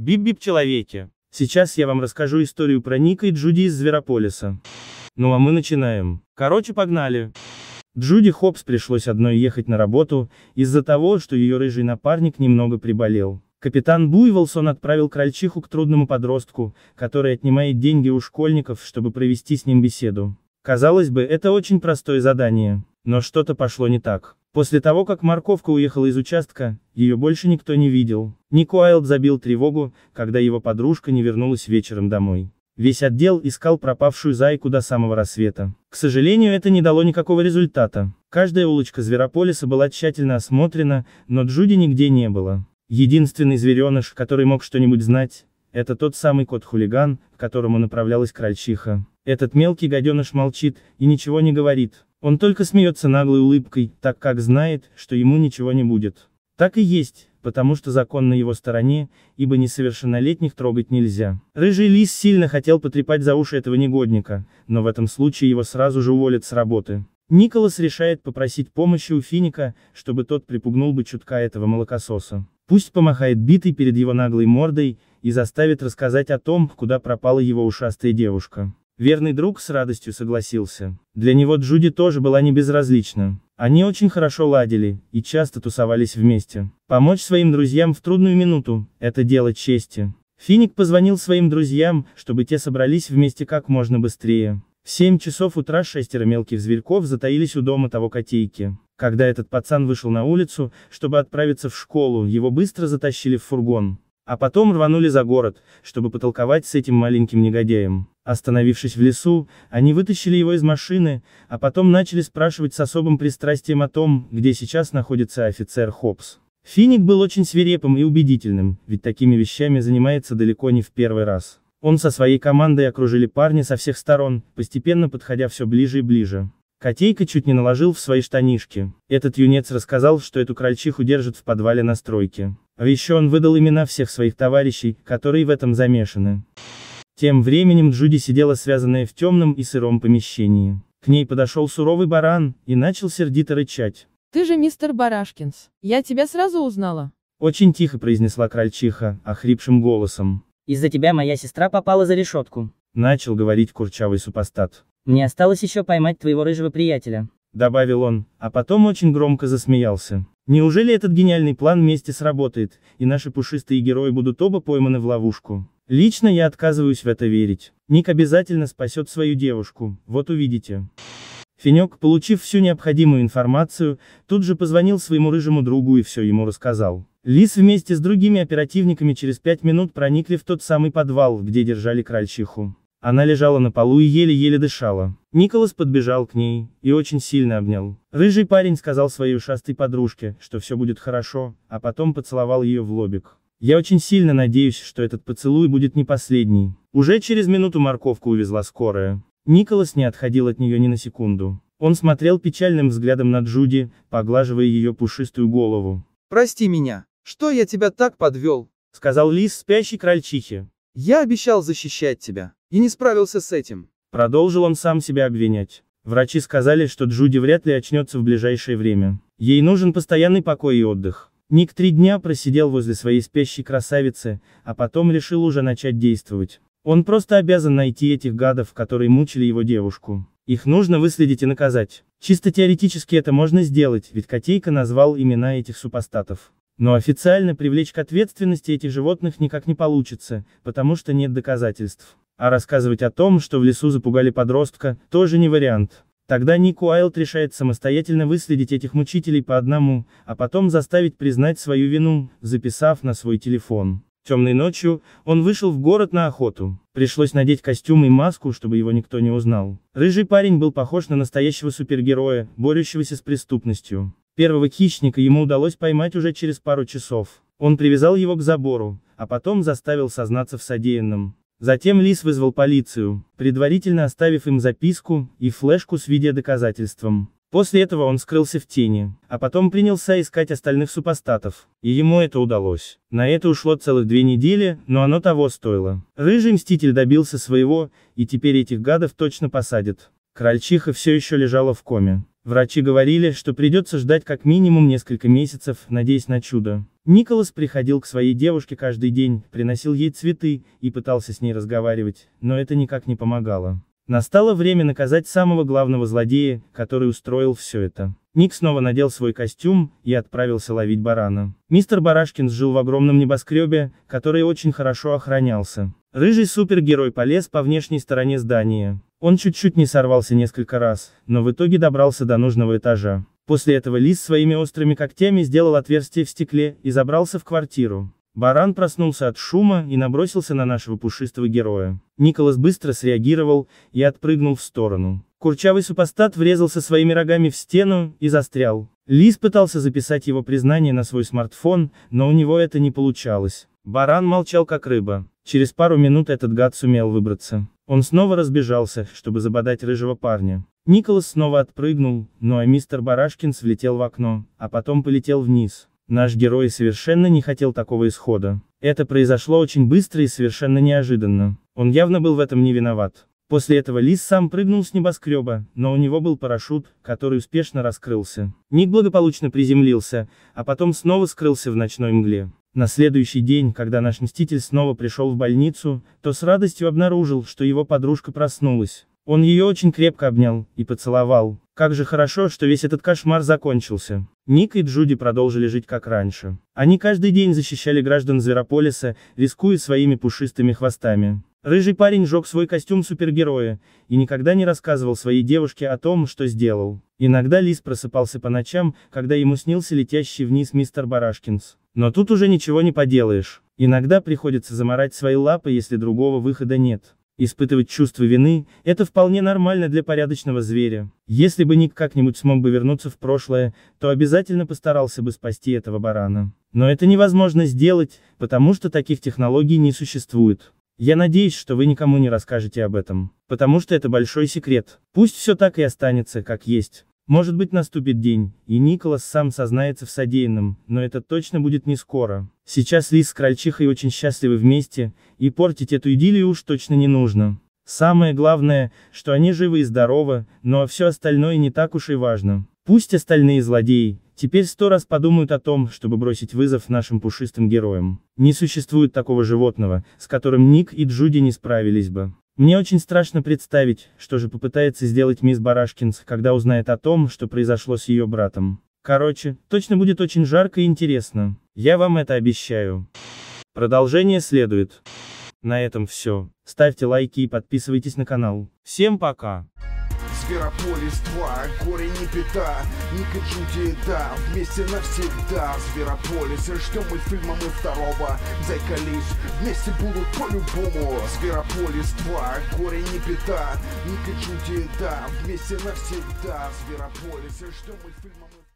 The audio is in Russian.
Бип-бип человеки. Сейчас я вам расскажу историю про Ника и Джуди из Зверополиса. Ну а мы начинаем. Короче, погнали. Джуди Хопс пришлось одной ехать на работу, из-за того, что ее рыжий напарник немного приболел. Капитан Буйволсон отправил крольчиху к трудному подростку, который отнимает деньги у школьников, чтобы провести с ним беседу. Казалось бы, это очень простое задание, но что-то пошло не так. После того, как морковка уехала из участка, ее больше никто не видел. Ник Уайлд забил тревогу, когда его подружка не вернулась вечером домой. Весь отдел искал пропавшую зайку до самого рассвета. К сожалению, это не дало никакого результата. Каждая улочка Зверополиса была тщательно осмотрена, но Джуди нигде не было. Единственный звереныш, который мог что-нибудь знать, это тот самый кот-хулиган, к которому направлялась крольчиха. Этот мелкий гаденыш молчит, и ничего не говорит, он только смеется наглой улыбкой, так как знает, что ему ничего не будет. Так и есть, потому что закон на его стороне, ибо несовершеннолетних трогать нельзя. Рыжий лис сильно хотел потрепать за уши этого негодника, но в этом случае его сразу же уволят с работы. Николас решает попросить помощи у Финика, чтобы тот припугнул бы чутка этого молокососа. Пусть помахает битой перед его наглой мордой, и заставит рассказать о том, куда пропала его ушастая девушка. Верный друг с радостью согласился. Для него Джуди тоже была не безразлична. Они очень хорошо ладили, и часто тусовались вместе. Помочь своим друзьям в трудную минуту – это дело чести. Финик позвонил своим друзьям, чтобы те собрались вместе как можно быстрее. В 7 часов утра шестеро мелких зверьков затаились у дома того котейки. Когда этот пацан вышел на улицу, чтобы отправиться в школу, его быстро затащили в фургон. А потом рванули за город, чтобы потолковать с этим маленьким негодяем. Остановившись в лесу, они вытащили его из машины, а потом начали спрашивать с особым пристрастием о том, где сейчас находится офицер Хопс. Финик был очень свирепым и убедительным, ведь такими вещами занимается далеко не в первый раз. Он со своей командой окружили парня со всех сторон, постепенно подходя все ближе и ближе. Котейка чуть не наложил в свои штанишки. Этот юнец рассказал, что эту крольчиху держат в подвале на стройке. А еще он выдал имена всех своих товарищей, которые в этом замешаны. Тем временем Джуди сидела связанная в темном и сыром помещении. К ней подошел суровый баран, и начал сердито рычать. «Ты же мистер Барашкинс, я тебя сразу узнала». Очень тихо произнесла крольчиха, охрипшим голосом. «Из-за тебя моя сестра попала за решетку», — начал говорить курчавый супостат. «Мне осталось еще поймать твоего рыжего приятеля», — добавил он, а потом очень громко засмеялся. Неужели этот гениальный план вместе сработает, и наши пушистые герои будут оба пойманы в ловушку? Лично я отказываюсь в это верить. Ник обязательно спасет свою девушку, вот увидите. Финек, получив всю необходимую информацию, тут же позвонил своему рыжему другу и все ему рассказал. Лис вместе с другими оперативниками через пять минут проникли в тот самый подвал, где держали крольчиху. Она лежала на полу и еле-еле дышала. Николас подбежал к ней и очень сильно обнял. Рыжий парень сказал своей ушастой подружке, что все будет хорошо, а потом поцеловал ее в лобик. Я очень сильно надеюсь, что этот поцелуй будет не последний. Уже через минуту морковку увезла скорая. Николас не отходил от нее ни на секунду. Он смотрел печальным взглядом на Джуди, поглаживая ее пушистую голову. «Прости меня, что я тебя так подвел?» — сказал Лис спящей крольчихе. Я обещал защищать тебя. И не справился с этим. Продолжил он сам себя обвинять. Врачи сказали, что Джуди вряд ли очнется в ближайшее время. Ей нужен постоянный покой и отдых. Ник три дня просидел возле своей спящей красавицы, а потом решил уже начать действовать. Он просто обязан найти этих гадов, которые мучили его девушку. Их нужно выследить и наказать. Чисто теоретически это можно сделать, ведь Котейка назвал имена этих супостатов. Но официально привлечь к ответственности этих животных никак не получится, потому что нет доказательств. А рассказывать о том, что в лесу запугали подростка, тоже не вариант. Тогда Ник Уайлд решает самостоятельно выследить этих мучителей по одному, а потом заставить признать свою вину, записав на свой телефон. Темной ночью, он вышел в город на охоту. Пришлось надеть костюм и маску, чтобы его никто не узнал. Рыжий парень был похож на настоящего супергероя, борющегося с преступностью. Первого хищника ему удалось поймать уже через пару часов. Он привязал его к забору, а потом заставил сознаться в содеянном. Затем Лис вызвал полицию, предварительно оставив им записку и флешку с видеодоказательством. После этого он скрылся в тени, а потом принялся искать остальных супостатов, и ему это удалось. На это ушло целых две недели, но оно того стоило. Рыжий Мститель добился своего, и теперь этих гадов точно посадят. Крольчиха все еще лежала в коме. Врачи говорили, что придется ждать как минимум несколько месяцев, надеясь на чудо. Николас приходил к своей девушке каждый день, приносил ей цветы и пытался с ней разговаривать, но это никак не помогало. Настало время наказать самого главного злодея, который устроил все это. Ник снова надел свой костюм и отправился ловить барана. Мистер Барашкин жил в огромном небоскребе, который очень хорошо охранялся. Рыжий супергерой полез по внешней стороне здания. Он чуть-чуть не сорвался несколько раз, но в итоге добрался до нужного этажа. После этого лис своими острыми когтями сделал отверстие в стекле и забрался в квартиру. Баран проснулся от шума и набросился на нашего пушистого героя. Николас быстро среагировал и отпрыгнул в сторону. Курчавый супостат врезался своими рогами в стену и застрял. Лис пытался записать его признание на свой смартфон, но у него это не получалось. Баран молчал как рыба. Через пару минут этот гад сумел выбраться. Он снова разбежался, чтобы забодать рыжего парня. Николас снова отпрыгнул, ну а мистер Барашкин влетел в окно, а потом полетел вниз. Наш герой совершенно не хотел такого исхода. Это произошло очень быстро и совершенно неожиданно. Он явно был в этом не виноват. После этого Лис сам прыгнул с небоскреба, но у него был парашют, который успешно раскрылся. Ник благополучно приземлился, а потом снова скрылся в ночной мгле. На следующий день, когда наш мститель снова пришел в больницу, то с радостью обнаружил, что его подружка проснулась. Он ее очень крепко обнял и поцеловал. Как же хорошо, что весь этот кошмар закончился. Ник и Джуди продолжили жить как раньше. Они каждый день защищали граждан Зверополиса, рискуя своими пушистыми хвостами. Рыжий парень жег свой костюм супергероя и никогда не рассказывал своей девушке о том, что сделал. Иногда Лис просыпался по ночам, когда ему снился летящий вниз мистер Барашкинс. Но тут уже ничего не поделаешь. Иногда приходится заморать свои лапы, если другого выхода нет. Испытывать чувство вины – это вполне нормально для порядочного зверя. Если бы Ник как-нибудь смог бы вернуться в прошлое, то обязательно постарался бы спасти этого барана. Но это невозможно сделать, потому что таких технологий не существует. Я надеюсь, что вы никому не расскажете об этом, потому что это большой секрет. Пусть все так и останется, как есть. Может быть наступит день, и Николас сам сознается в содеянном, но это точно будет не скоро. Сейчас Лис с Крольчихой очень счастливы вместе, и портить эту идиллию уж точно не нужно. Самое главное, что они живы и здоровы, но а все остальное не так уж и важно. Пусть остальные злодеи, Теперь сто раз подумают о том, чтобы бросить вызов нашим пушистым героям. Не существует такого животного, с которым Ник и Джуди не справились бы. Мне очень страшно представить, что же попытается сделать мисс Барашкинс, когда узнает о том, что произошло с ее братом. Короче, точно будет очень жарко и интересно. Я вам это обещаю. Продолжение следует. На этом все. Ставьте лайки и подписывайтесь на канал. Всем пока! Зверополис 2, горе не беда, Ника Джуди, да, вместе навсегда Зверополис, ждем мы фильма мы второго Зайка Лис, вместе будут по-любому Зверополис 2, горе не беда, Ника Джуди, да, вместе навсегда Зверополис, ждем мы фильма мы